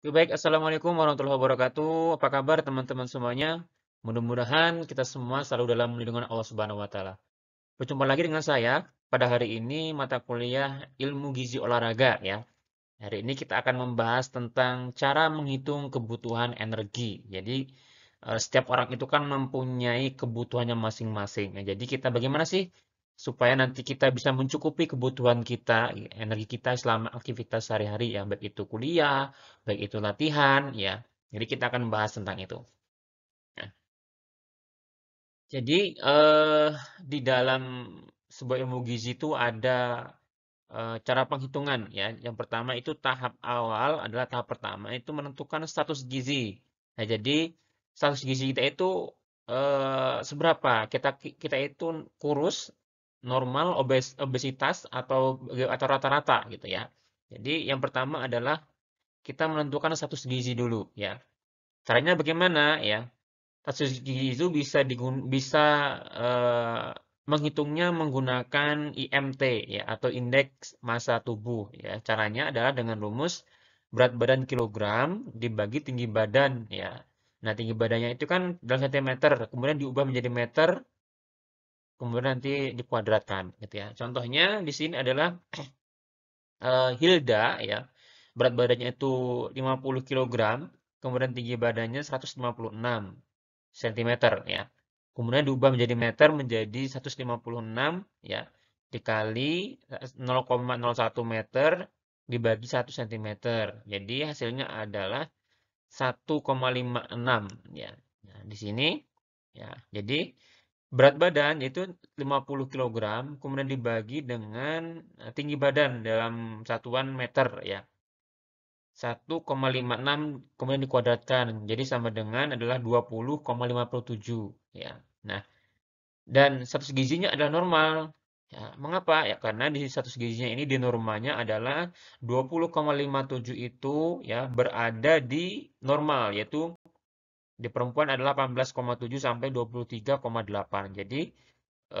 Baik, Assalamualaikum warahmatullahi wabarakatuh. Apa kabar teman-teman semuanya? Mudah-mudahan kita semua selalu dalam lindungan Allah Subhanahu wa taala. Berjumpa lagi dengan saya pada hari ini mata kuliah Ilmu Gizi Olahraga ya. Hari ini kita akan membahas tentang cara menghitung kebutuhan energi. Jadi eh, setiap orang itu kan mempunyai kebutuhannya masing-masing. Nah, jadi kita bagaimana sih supaya nanti kita bisa mencukupi kebutuhan kita, energi kita selama aktivitas sehari-hari ya, baik itu kuliah, baik itu latihan ya. Jadi kita akan membahas tentang itu. Nah. Jadi eh, di dalam sebuah ilmu gizi itu ada eh, cara penghitungan ya. Yang pertama itu tahap awal adalah tahap pertama itu menentukan status gizi. Nah, jadi status gizi kita itu eh, seberapa kita kita itu kurus normal obes, obesitas atau atau rata-rata gitu ya. Jadi yang pertama adalah kita menentukan status gizi dulu ya. Caranya bagaimana ya? Status gizi itu bisa digun, bisa e, menghitungnya menggunakan IMT ya atau indeks massa tubuh ya. Caranya adalah dengan rumus berat badan kilogram dibagi tinggi badan ya. Nah, tinggi badannya itu kan dalam cm, kemudian diubah menjadi meter kemudian nanti dikuadratkan gitu ya. Contohnya di sini adalah uh, Hilda ya. Berat badannya itu 50 kg, kemudian tinggi badannya 156 cm ya. Kemudian diubah menjadi meter menjadi 156 ya dikali 0,01 meter dibagi 1 cm. Jadi hasilnya adalah 1,56 ya. Nah, di sini ya. Jadi Berat badan itu 50 kg, kemudian dibagi dengan eh, tinggi badan dalam satuan meter ya. 1,56 kemudian dikuadratkan, jadi sama dengan adalah 20,57 ya. Nah, dan status gizinya adalah normal. Ya, mengapa? Ya karena di status gizinya ini di normalnya adalah 20,57 itu ya berada di normal yaitu di perempuan adalah 18,7 sampai 23,8. Jadi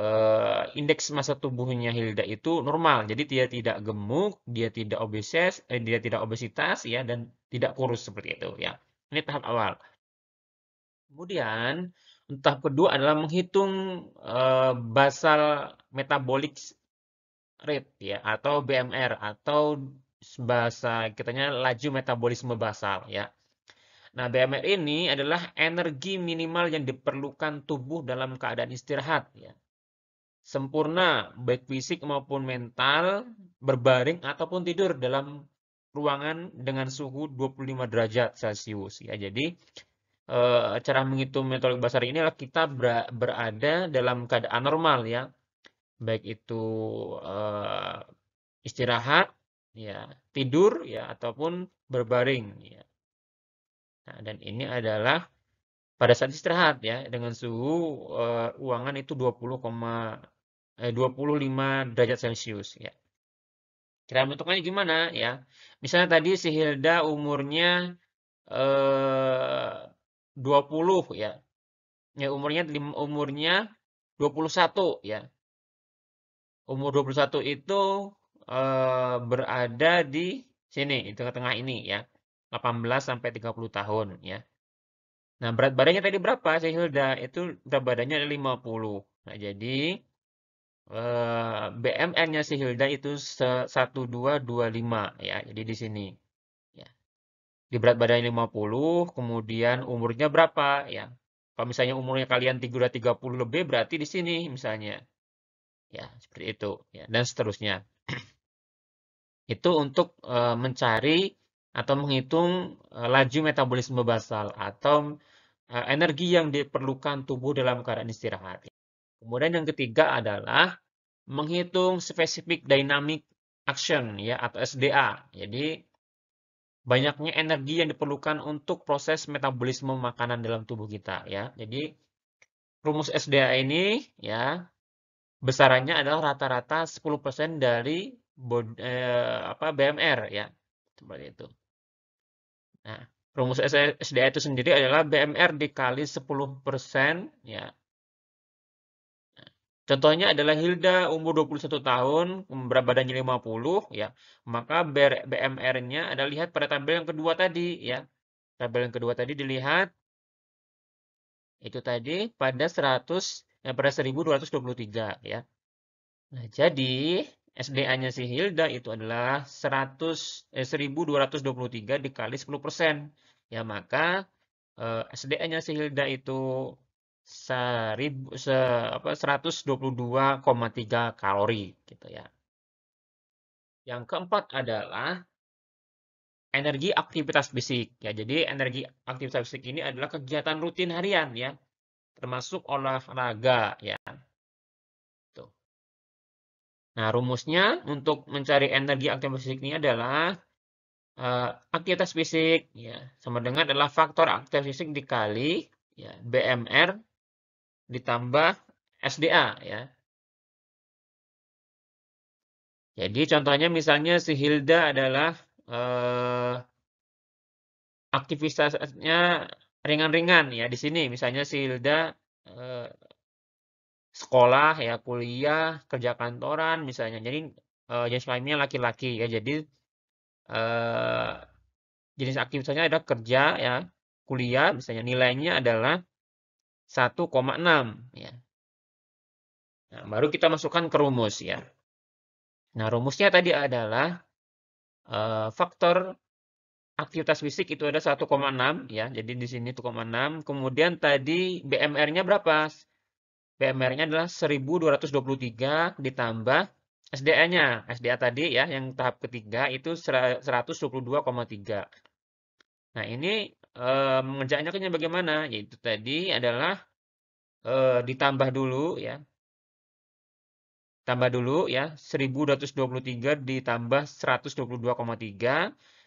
eh, indeks masa tubuhnya Hilda itu normal. Jadi dia tidak gemuk, dia tidak obeses, eh, dia tidak obesitas ya dan tidak kurus seperti itu ya. Ini tahap awal. Kemudian tahap kedua adalah menghitung eh, basal metabolic rate ya atau BMR atau bahasa kitanya laju metabolisme basal ya. Nah, BMR ini adalah energi minimal yang diperlukan tubuh dalam keadaan istirahat. Ya. Sempurna, baik fisik maupun mental, berbaring ataupun tidur dalam ruangan dengan suhu 25 derajat Celcius. Ya. Jadi, e, cara menghitung metode basar ini adalah kita berada dalam keadaan normal. ya Baik itu e, istirahat, ya tidur, ya ataupun berbaring. Ya. Nah, dan ini adalah pada saat istirahat ya dengan suhu uh, eh, ruangan itu 20, eh, 25 derajat Celcius ya. Cara bentukannya gimana ya? Misalnya tadi si Hilda umurnya eh, 20 ya. Ya umurnya umurnya 21 ya. Umur 21 itu eh, berada di sini di tengah-tengah ini ya. 18 sampai 30 tahun ya. Nah, berat badannya tadi berapa? Saya Hilda itu berat badannya 50. Nah, jadi eh, BMN-nya si Hilda itu 1225 ya. Jadi di sini ya. Di berat badannya 50, kemudian umurnya berapa ya? Kalau misalnya umurnya kalian 330 lebih berarti di sini misalnya. Ya, seperti itu ya dan seterusnya. itu untuk uh, mencari atau menghitung eh, laju metabolisme basal atau eh, energi yang diperlukan tubuh dalam keadaan istirahat. Kemudian yang ketiga adalah menghitung spesifik dynamic action ya atau SDA. Jadi banyaknya energi yang diperlukan untuk proses metabolisme makanan dalam tubuh kita ya. Jadi rumus SDA ini ya besarannya adalah rata-rata 10% dari eh, apa BMR ya. Seperti itu. Nah, rumus SDA itu sendiri adalah BMR dikali 10% ya. Nah, contohnya adalah Hilda umur 21 tahun, berat badannya 50 ya. Maka BMR-nya ada lihat pada tabel yang kedua tadi ya. Tabel yang kedua tadi dilihat itu tadi pada 100 ya eh, pada 1223 ya. Nah, jadi SDA-nya si Hilda itu adalah 100 eh, 1223 dikali 10%. persen, Ya, maka eh, SDA-nya si Hilda itu 122,3 kalori gitu ya. Yang keempat adalah energi aktivitas fisik ya. Jadi energi aktivitas fisik ini adalah kegiatan rutin harian ya, termasuk olahraga ya. Nah, rumusnya untuk mencari energi aktivitas fisik ini adalah uh, aktivitas fisik ya sama dengan adalah faktor aktivitas fisik dikali ya BMR ditambah SDA ya. Jadi contohnya misalnya si Hilda adalah eh, aktivitasnya ringan-ringan ya di sini misalnya si Hilda eh, sekolah ya kuliah kerja kantoran misalnya jadi uh, jenis lainnya laki-laki ya jadi uh, jenis aktivitasnya ada kerja ya kuliah misalnya nilainya adalah 1,6 ya nah, baru kita masukkan ke rumus ya nah rumusnya tadi adalah uh, faktor aktivitas fisik itu ada 1,6 ya jadi di sini 1,6 kemudian tadi BMR-nya berapa PMR-nya adalah 1223 ditambah SDA-nya. SDA tadi ya yang tahap ketiga itu 122,3. Nah, ini e, mengerjakannya bagaimana? Yaitu tadi adalah e, ditambah dulu ya. Tambah dulu ya, 1223 ditambah 122,3.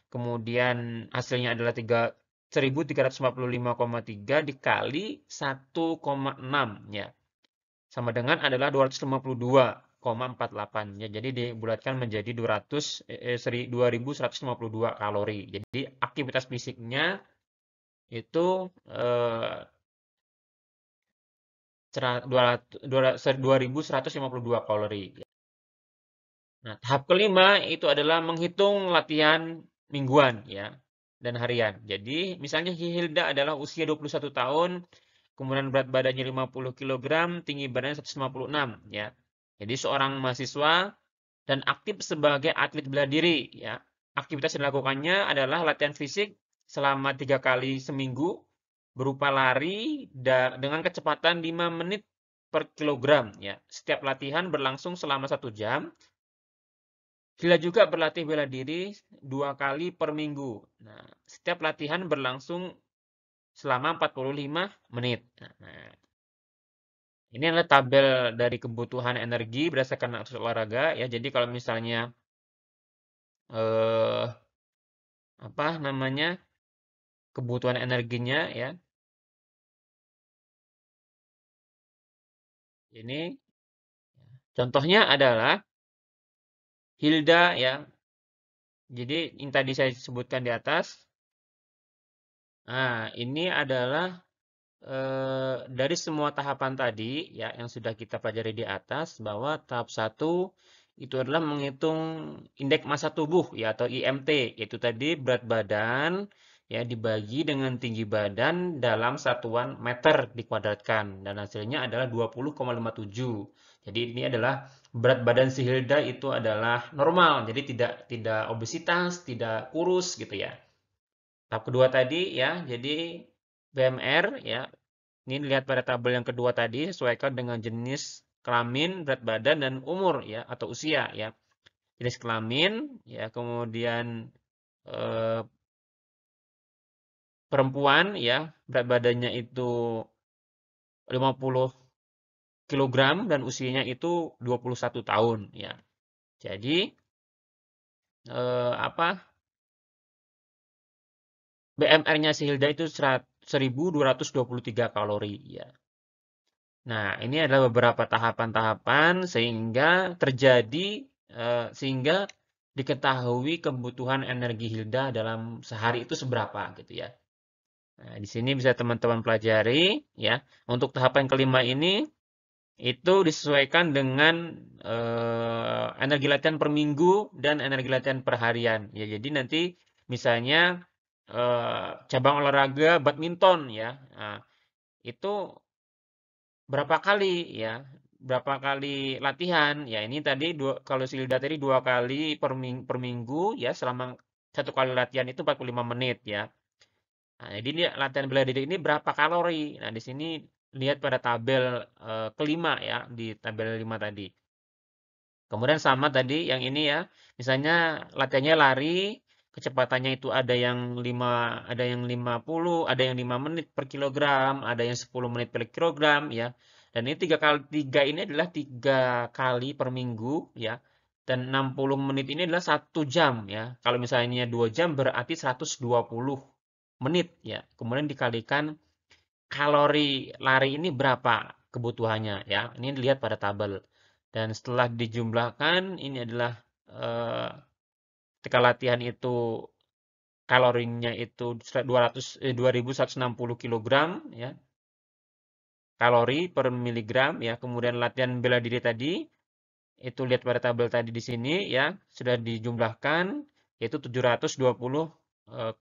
Kemudian hasilnya adalah 3 1345,3 dikali 1,6 ya sama dengan adalah 252,48 ya. Jadi dibulatkan menjadi 200 eh, 2152 kalori. Jadi aktivitas fisiknya itu eh, 2152 kalori. Nah, tahap kelima itu adalah menghitung latihan mingguan ya dan harian. Jadi misalnya Hilda adalah usia 21 tahun, kemudian berat badannya 50 kg, tinggi badannya 156 ya. Jadi seorang mahasiswa dan aktif sebagai atlet bela diri ya. Aktivitas yang dilakukannya adalah latihan fisik selama 3 kali seminggu berupa lari dengan kecepatan 5 menit per kilogram ya. Setiap latihan berlangsung selama 1 jam. Dia juga berlatih bela diri dua kali per minggu. Nah, setiap latihan berlangsung selama 45 menit. Nah, ini adalah tabel dari kebutuhan energi berdasarkan aktivitas olahraga ya. Jadi kalau misalnya eh, apa namanya kebutuhan energinya ya. Ini contohnya adalah Hilda ya. Jadi yang tadi saya sebutkan di atas Nah, ini adalah e, dari semua tahapan tadi ya yang sudah kita pelajari di atas bahwa tahap 1 itu adalah menghitung indeks massa tubuh ya atau IMT yaitu tadi berat badan ya dibagi dengan tinggi badan dalam satuan meter dikuadratkan dan hasilnya adalah 20,57. Jadi ini adalah berat badan si Hilda itu adalah normal, jadi tidak tidak obesitas, tidak kurus gitu ya. Tahap kedua tadi ya, jadi BMR ya. Ini dilihat pada tabel yang kedua tadi sesuaikan dengan jenis kelamin, berat badan dan umur ya atau usia ya. Jenis kelamin ya, kemudian eh, perempuan ya, berat badannya itu 50 kg dan usianya itu 21 tahun ya. Jadi eh, apa BMR-nya si Hilda itu 1223 kalori ya. Nah, ini adalah beberapa tahapan-tahapan sehingga terjadi eh, sehingga diketahui kebutuhan energi Hilda dalam sehari itu seberapa gitu ya. Nah, di sini bisa teman-teman pelajari ya. Untuk tahapan kelima ini itu disesuaikan dengan eh, energi latihan per minggu dan energi latihan per harian. Ya, jadi nanti misalnya Eh, cabang olahraga badminton ya nah, itu berapa kali ya berapa kali latihan ya ini tadi dua, kalau silinder tadi dua kali per, minggu, per minggu ya selama satu kali latihan itu 45 menit ya nah, jadi ini latihan bela diri ini berapa kalori nah di sini lihat pada tabel eh, kelima ya di tabel lima tadi kemudian sama tadi yang ini ya misalnya latihannya lari kecepatannya itu ada yang 5 ada yang 50, ada yang 5 menit per kilogram, ada yang 10 menit per kilogram ya. Dan ini tiga kali tiga ini adalah tiga kali per minggu ya. Dan 60 menit ini adalah satu jam ya. Kalau misalnya 2 jam berarti 120 menit ya. Kemudian dikalikan kalori lari ini berapa kebutuhannya ya. Ini dilihat pada tabel. Dan setelah dijumlahkan ini adalah eh, ketika latihan itu kalorinya itu 200 eh, 2160 kg ya. Kalori per miligram ya. Kemudian latihan bela diri tadi itu lihat pada tabel tadi di sini ya, sudah dijumlahkan yaitu 720 eh,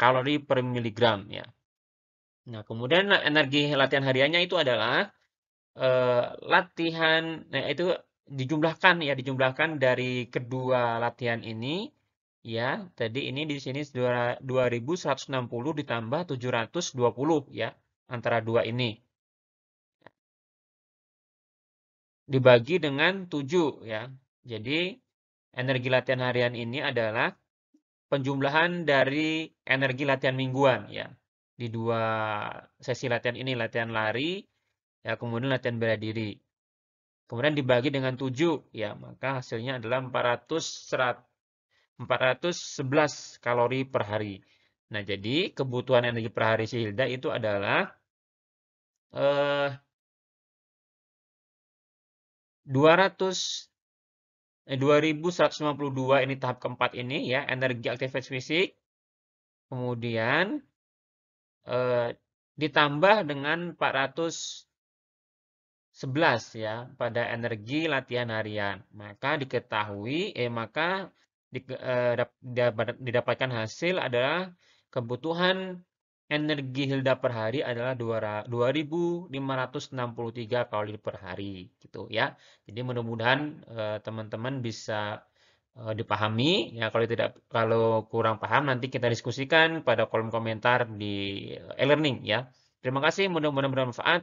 kalori per miligram ya. Nah, kemudian energi latihan hariannya itu adalah eh, latihan nah itu dijumlahkan ya dijumlahkan dari kedua latihan ini ya tadi ini di sini 2160 ditambah 720 ya antara dua ini dibagi dengan 7 ya jadi energi latihan harian ini adalah penjumlahan dari energi latihan mingguan ya di dua sesi latihan ini latihan lari ya kemudian latihan bela diri Kemudian dibagi dengan 7, ya maka hasilnya adalah 400, 411 kalori per hari. Nah, jadi kebutuhan energi per hari si Hilda itu adalah eh, 200 2152 eh, ini tahap keempat ini ya, energi aktivitas fisik. Kemudian eh, ditambah dengan 400 11 ya pada energi latihan harian maka diketahui eh maka eh, didapatkan hasil adalah kebutuhan energi Hilda per hari adalah 2563 kalori per hari gitu ya jadi mudah-mudahan eh, teman-teman eh, bisa eh, dipahami ya kalau tidak kalau kurang paham nanti kita diskusikan pada kolom komentar di eh, e-learning ya terima kasih mudah-mudahan bermanfaat